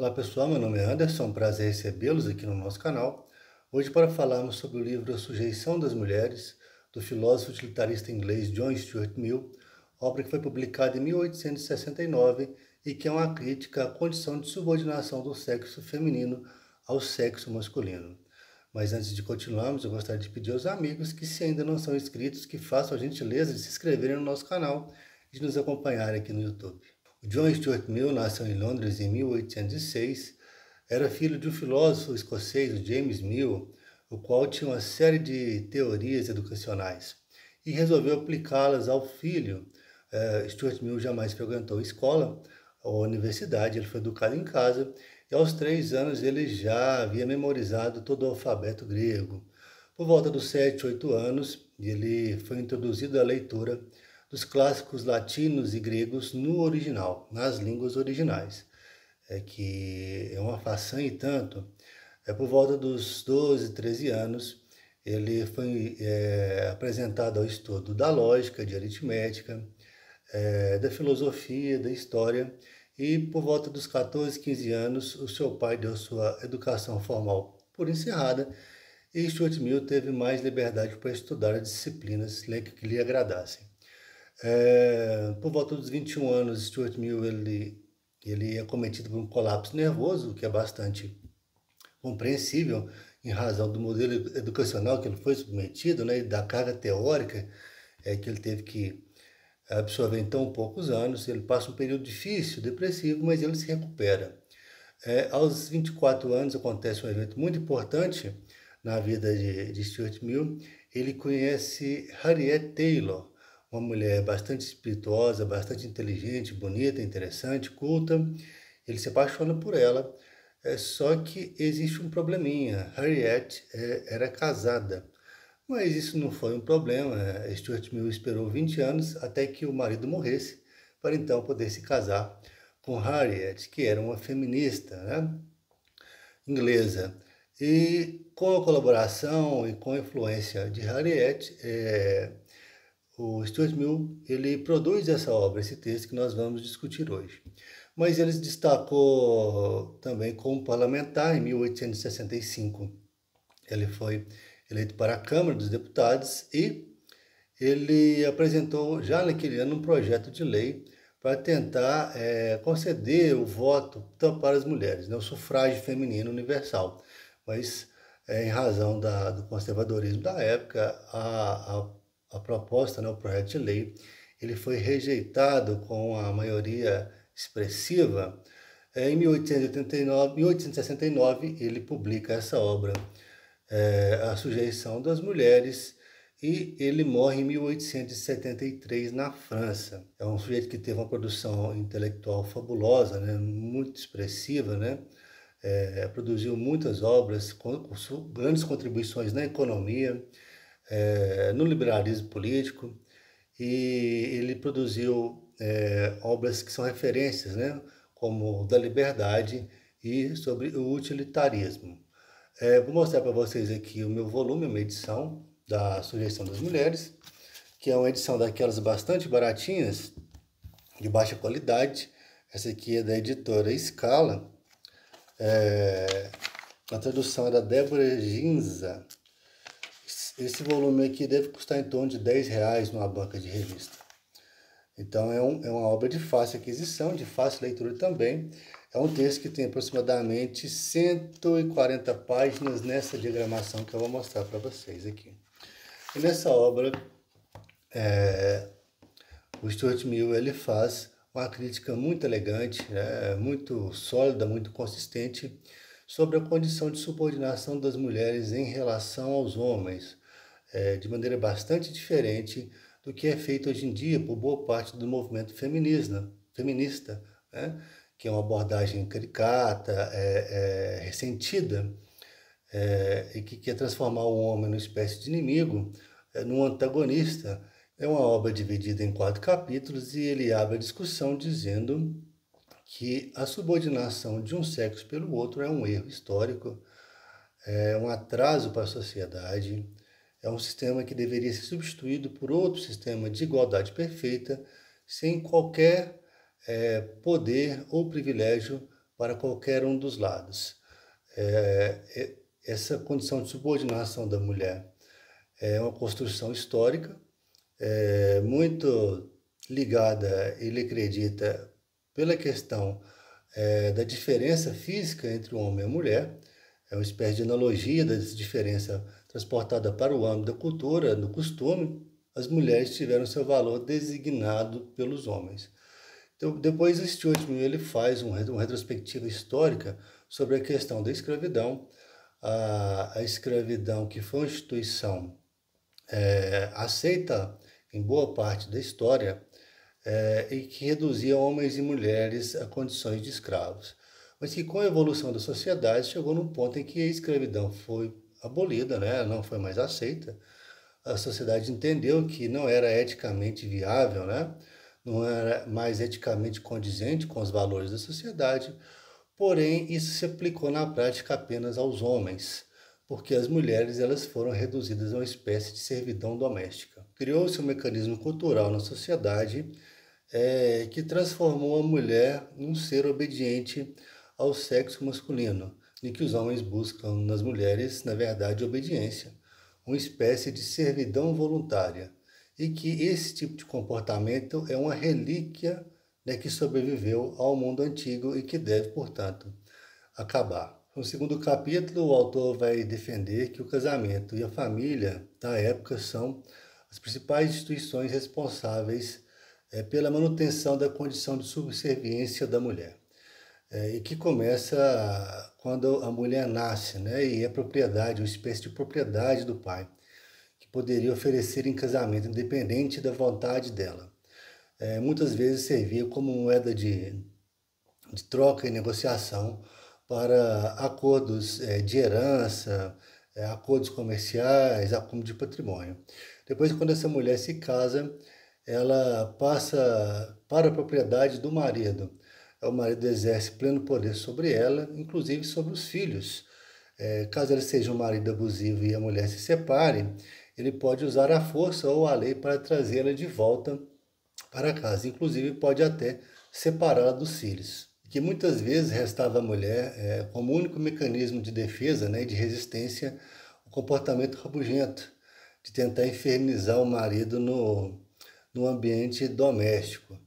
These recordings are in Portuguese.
Olá pessoal, meu nome é Anderson, prazer recebê-los aqui no nosso canal. Hoje para falarmos sobre o livro A Sujeição das Mulheres, do filósofo utilitarista inglês John Stuart Mill, obra que foi publicada em 1869 e que é uma crítica à condição de subordinação do sexo feminino ao sexo masculino. Mas antes de continuarmos, eu gostaria de pedir aos amigos que, se ainda não são inscritos, que façam a gentileza de se inscreverem no nosso canal e de nos acompanhar aqui no YouTube. John Stuart Mill nasceu em Londres em 1806. Era filho de um filósofo escocês, James Mill, o qual tinha uma série de teorias educacionais e resolveu aplicá-las ao filho. Eh, Stuart Mill jamais frequentou escola ou universidade, ele foi educado em casa e aos três anos ele já havia memorizado todo o alfabeto grego. Por volta dos sete, oito anos, ele foi introduzido à leitura dos clássicos latinos e gregos no original, nas línguas originais, é que é uma façanha e tanto. É por volta dos 12, 13 anos, ele foi é, apresentado ao estudo da lógica, de aritmética, é, da filosofia, da história, e por volta dos 14, 15 anos, o seu pai deu sua educação formal por encerrada e Stuart Mill teve mais liberdade para estudar as disciplinas que lhe agradassem. É, por volta dos 21 anos, Stuart Mill ele, ele é cometido por um colapso nervoso, que é bastante compreensível em razão do modelo educacional que ele foi submetido né, e da carga teórica é, que ele teve que absorver em tão poucos anos. Ele passa um período difícil, depressivo, mas ele se recupera. É, aos 24 anos acontece um evento muito importante na vida de, de Stuart Mill. Ele conhece Harriet Taylor, uma mulher bastante espirituosa, bastante inteligente, bonita, interessante, culta. Ele se apaixona por ela, é só que existe um probleminha. Harriet é, era casada, mas isso não foi um problema. Stuart Mill esperou 20 anos até que o marido morresse para então poder se casar com Harriet, que era uma feminista né? inglesa. E com a colaboração e com a influência de Harriet, é, o Stuart Mill ele produz essa obra, esse texto que nós vamos discutir hoje. Mas ele se destacou também como parlamentar em 1865. Ele foi eleito para a Câmara dos Deputados e ele apresentou já naquele ano um projeto de lei para tentar é, conceder o voto para as mulheres, né, o sufrágio feminino universal. Mas, é, em razão da, do conservadorismo da época, a, a a proposta, né, o projeto de lei, ele foi rejeitado com a maioria expressiva. É, em 1889, 1869, ele publica essa obra, é, A Sujeição das Mulheres, e ele morre em 1873 na França. É um sujeito que teve uma produção intelectual fabulosa, né? muito expressiva, né? É, produziu muitas obras, com, com grandes contribuições na economia, é, no liberalismo político e ele produziu é, obras que são referências, né, como Da Liberdade e sobre o utilitarismo. É, vou mostrar para vocês aqui o meu volume, uma edição da Sugestão das Mulheres, que é uma edição daquelas bastante baratinhas, de baixa qualidade. Essa aqui é da editora Scala. É, a tradução é da Débora Ginza. Esse volume aqui deve custar em torno de 10 reais numa banca de revista. Então é, um, é uma obra de fácil aquisição, de fácil leitura também. É um texto que tem aproximadamente 140 páginas nessa diagramação que eu vou mostrar para vocês aqui. E nessa obra, é, o Stuart Mill ele faz uma crítica muito elegante, né, muito sólida, muito consistente sobre a condição de subordinação das mulheres em relação aos homens, é, de maneira bastante diferente do que é feito hoje em dia por boa parte do movimento feminista, feminista né? que é uma abordagem caricata, é, é ressentida, é, e que quer transformar o homem numa espécie de inimigo, é, num antagonista. É uma obra dividida em quatro capítulos e ele abre a discussão dizendo que a subordinação de um sexo pelo outro é um erro histórico, é um atraso para a sociedade, é um sistema que deveria ser substituído por outro sistema de igualdade perfeita, sem qualquer é, poder ou privilégio para qualquer um dos lados. É, é, essa condição de subordinação da mulher é uma construção histórica, é, muito ligada, ele acredita, pela questão é, da diferença física entre o homem e a mulher, é uma espécie de analogia da diferença transportada para o âmbito da cultura, do costume, as mulheres tiveram seu valor designado pelos homens. Então, depois, este último ele faz uma retrospectiva histórica sobre a questão da escravidão, a, a escravidão que foi uma instituição é, aceita em boa parte da história é, e que reduzia homens e mulheres a condições de escravos, mas que com a evolução da sociedade chegou num ponto em que a escravidão foi abolida, né? não foi mais aceita. A sociedade entendeu que não era eticamente viável, né? não era mais eticamente condizente com os valores da sociedade, porém isso se aplicou na prática apenas aos homens, porque as mulheres elas foram reduzidas a uma espécie de servidão doméstica. Criou-se um mecanismo cultural na sociedade é, que transformou a mulher num ser obediente ao sexo masculino, de que os homens buscam nas mulheres, na verdade, obediência, uma espécie de servidão voluntária, e que esse tipo de comportamento é uma relíquia né, que sobreviveu ao mundo antigo e que deve, portanto, acabar. No segundo capítulo, o autor vai defender que o casamento e a família da época são as principais instituições responsáveis é, pela manutenção da condição de subserviência da mulher é, e que começa quando a mulher nasce, né? E é propriedade, uma espécie de propriedade do pai, que poderia oferecer em casamento, independente da vontade dela. É, muitas vezes servia como moeda de, de troca e negociação para acordos é, de herança, é, acordos comerciais, acúmulo de patrimônio. Depois, quando essa mulher se casa, ela passa para a propriedade do marido é o marido exerce pleno poder sobre ela, inclusive sobre os filhos. É, caso ele seja um marido abusivo e a mulher se separe, ele pode usar a força ou a lei para trazê-la de volta para casa, inclusive pode até separá-la dos filhos. Que muitas vezes restava à mulher, é, como único mecanismo de defesa né, e de resistência, o comportamento rabugento, de tentar infernizar o marido no, no ambiente doméstico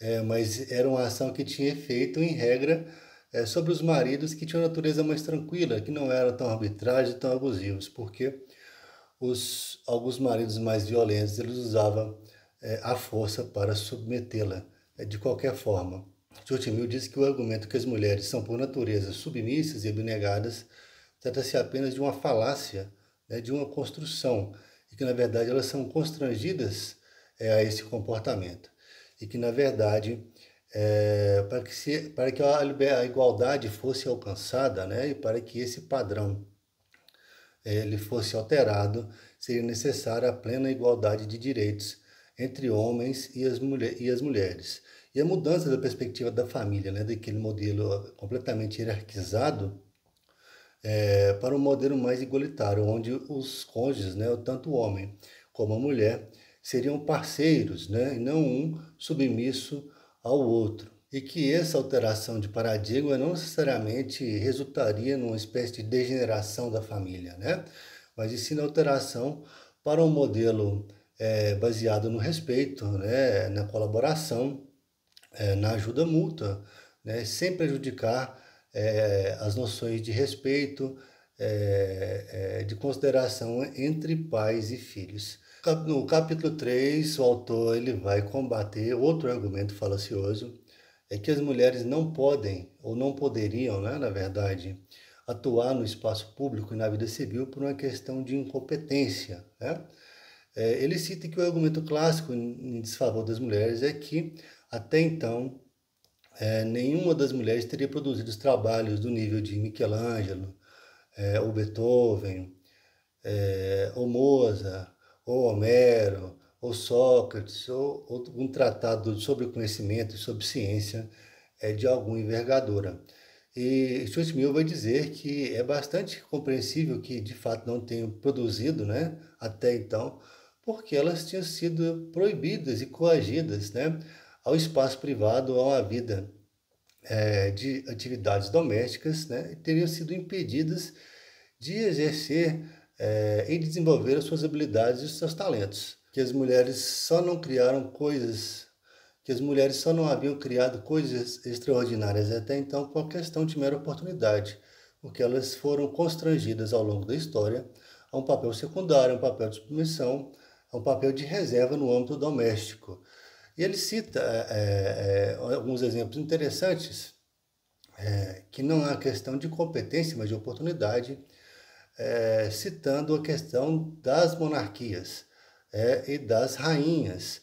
é, mas era uma ação que tinha efeito, em regra, é, sobre os maridos que tinham natureza mais tranquila, que não eram tão arbitrários e tão abusivos, porque os, alguns maridos mais violentos eles usavam é, a força para submetê-la é, de qualquer forma. Churchill diz que o argumento que as mulheres são por natureza submissas e abnegadas trata-se apenas de uma falácia, né, de uma construção, e que na verdade elas são constrangidas é, a esse comportamento e que, na verdade, é, para que, se, para que a, igualdade fosse alcançada né, e para que esse padrão é, ele fosse alterado, seria necessária a plena igualdade de direitos entre homens e as, mulher, e as mulheres. E a mudança da perspectiva da família, né, daquele modelo completamente hierarquizado, é, para um modelo mais igualitário, onde os cônjuges, né, tanto o homem como a mulher, seriam parceiros, né, e não um submisso ao outro. E que essa alteração de paradigma não necessariamente resultaria numa espécie de degeneração da família, né, mas sim na alteração para um modelo é, baseado no respeito, né, na colaboração, é, na ajuda mútua, né, sem prejudicar é, as noções de respeito, é, é, de consideração entre pais e filhos. No capítulo 3, o autor ele vai combater outro argumento falacioso, é que as mulheres não podem, ou não poderiam, né, na verdade, atuar no espaço público e na vida civil por uma questão de incompetência. Né? É, ele cita que o argumento clássico em desfavor das mulheres é que, até então, é, nenhuma das mulheres teria produzido os trabalhos do nível de Michelangelo, é, ou Beethoven, é, ou Mozart, ou Homero, ou Sócrates, ou, ou um tratado sobre conhecimento, sobre ciência é, de alguma envergadura. E Stuart vai dizer que é bastante compreensível que de fato não tenham produzido né, até então, porque elas tinham sido proibidas e coagidas né, ao espaço privado, a uma vida é, de atividades domésticas, né, e teriam sido impedidas de exercer é, eh, e desenvolver as suas habilidades e os seus talentos. Que as mulheres só não criaram coisas, que as mulheres só não haviam criado coisas extraordinárias até então por questão de mera oportunidade, porque elas foram constrangidas ao longo da história a um papel secundário, a um papel de submissão, a um papel de reserva no âmbito doméstico. E ele cita é, é, alguns exemplos interessantes, que não é uma questão de competência, mas de oportunidade, é, citando a questão das monarquias é, e das rainhas,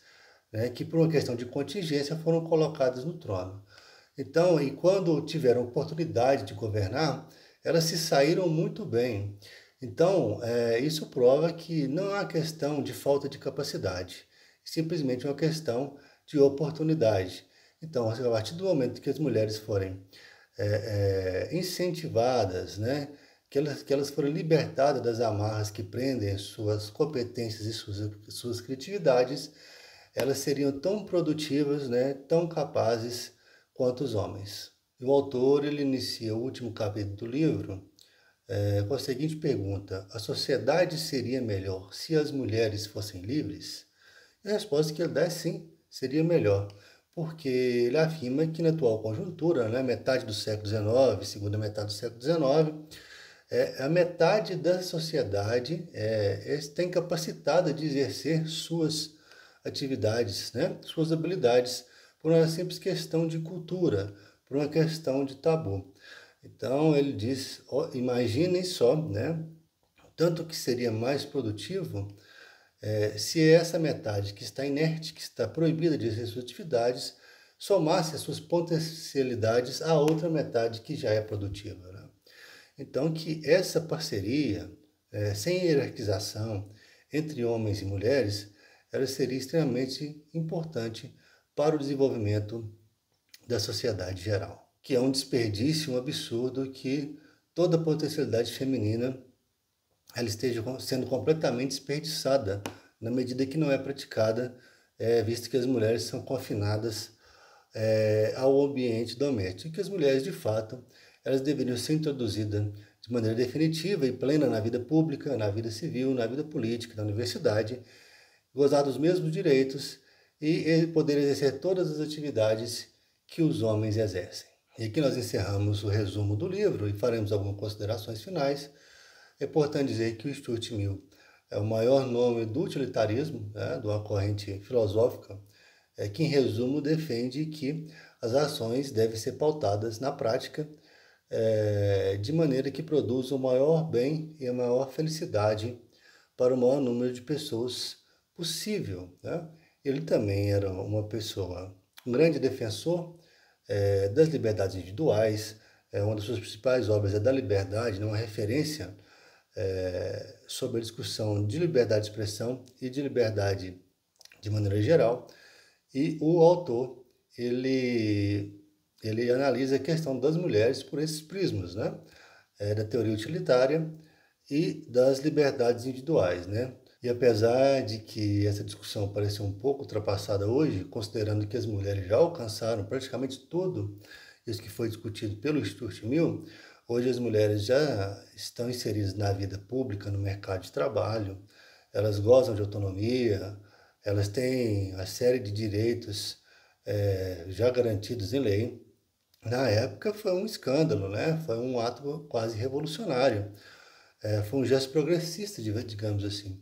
né, que por uma questão de contingência foram colocadas no trono. Então, e quando tiveram oportunidade de governar, elas se saíram muito bem. Então, é, isso prova que não há questão de falta de capacidade, simplesmente uma questão de oportunidade. Então, a partir do momento que as mulheres forem é, é, incentivadas, né, que elas, que elas foram libertadas das amarras que prendem suas competências e suas, suas criatividades, elas seriam tão produtivas, né, tão capazes quanto os homens. E o autor ele inicia o último capítulo do livro é, com a seguinte pergunta: a sociedade seria melhor se as mulheres fossem livres? E a resposta que ele dá é sim, seria melhor, porque ele afirma que na atual conjuntura, né, metade do século XIX, segunda metade do século XIX, é, a metade da sociedade é, tem capacitada de exercer suas atividades, né? suas habilidades, por uma simples questão de cultura, por uma questão de tabu. Então ele diz: oh, imaginem só, né? Tanto que seria mais produtivo é, se essa metade que está inerte, que está proibida de exercer suas atividades, somasse as suas potencialidades à outra metade que já é produtiva. Né? Então, que essa parceria, é, sem hierarquização, entre homens e mulheres, ela seria extremamente importante para o desenvolvimento da sociedade geral, que é um desperdício, um absurdo que toda a potencialidade feminina ela esteja sendo completamente desperdiçada na medida que não é praticada, é, visto que as mulheres são confinadas é, ao ambiente doméstico, e que as mulheres de fato elas deveriam ser introduzidas de maneira definitiva e plena na vida pública, na vida civil, na vida política, na universidade, gozar dos mesmos direitos e poder exercer todas as atividades que os homens exercem. E aqui nós encerramos o resumo do livro e faremos algumas considerações finais. É importante dizer que o Stuart Mill é o maior nome do utilitarismo, né, de uma corrente filosófica, é, que em resumo defende que as ações devem ser pautadas na prática é, de maneira que produza o maior bem e a maior felicidade para o maior número de pessoas possível. Né? Ele também era uma pessoa, um grande defensor é, das liberdades individuais, é, uma das suas principais obras é Da Liberdade, né? uma referência é, sobre a discussão de liberdade de expressão e de liberdade de maneira geral. E o autor, ele ele analisa a questão das mulheres por esses prismas, né? É, da teoria utilitária e das liberdades individuais, né? E apesar de que essa discussão parece um pouco ultrapassada hoje, considerando que as mulheres já alcançaram praticamente tudo isso que foi discutido pelo Stuart Mill, hoje as mulheres já estão inseridas na vida pública, no mercado de trabalho, elas gozam de autonomia, elas têm a série de direitos é, já garantidos em lei, na época foi um escândalo, né? Foi um ato quase revolucionário. É, foi um gesto progressista, digamos assim,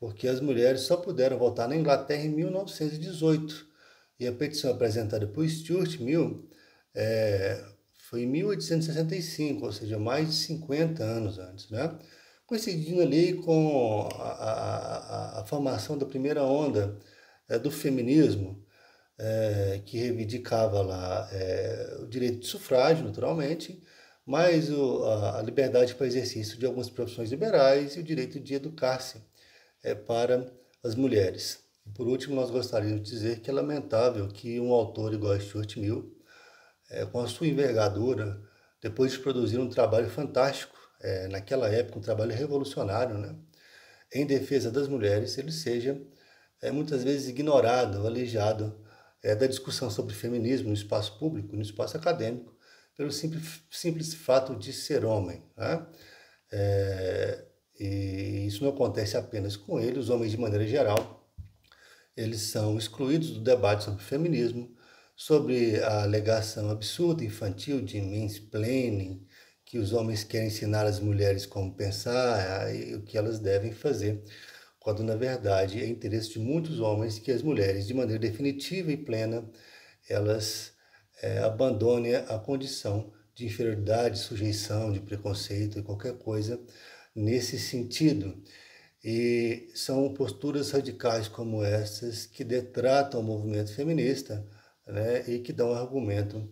porque as mulheres só puderam votar na Inglaterra em 1918 e a petição apresentada por Stuart Mill é, foi em 1865, ou seja, mais de 50 anos antes, né? Coincidindo ali com a, a, a, formação da primeira onda é, do feminismo, é, que reivindicava lá é, o direito de sufrágio, naturalmente, mas o, a, a, liberdade para exercício de algumas profissões liberais e o direito de educar-se é, para as mulheres. Por último, nós gostaríamos de dizer que é lamentável que um autor igual a Stuart Mill, é, com a sua envergadura, depois de produzir um trabalho fantástico, é, naquela época um trabalho revolucionário, né, em defesa das mulheres, ele seja é, muitas vezes ignorado, alijado é, da discussão sobre feminismo no espaço público, no espaço acadêmico, pelo simples, simples fato de ser homem. Né? É, e isso não acontece apenas com ele, os homens de maneira geral, eles são excluídos do debate sobre feminismo, sobre a alegação absurda infantil de mansplaining, que os homens querem ensinar as mulheres como pensar e o que elas devem fazer quando na verdade é interesse de muitos homens que as mulheres, de maneira definitiva e plena, elas é, abandonem a condição de inferioridade, sujeição, de preconceito e qualquer coisa nesse sentido. E são posturas radicais como essas que detratam o movimento feminista né, e que dão argumento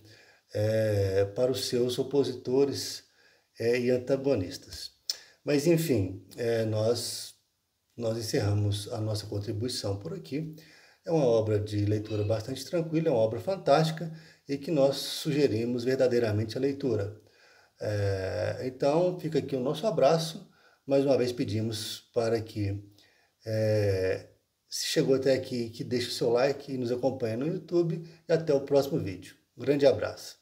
é, para os seus opositores é, e antagonistas. Mas, enfim, é, nós nós encerramos a nossa contribuição por aqui. É uma obra de leitura bastante tranquila, é uma obra fantástica e que nós sugerimos verdadeiramente a leitura. É, então, fica aqui o nosso abraço. Mais uma vez pedimos para que, é, se chegou até aqui, que deixe o seu like e nos acompanhe no YouTube. E até o próximo vídeo. Um grande abraço.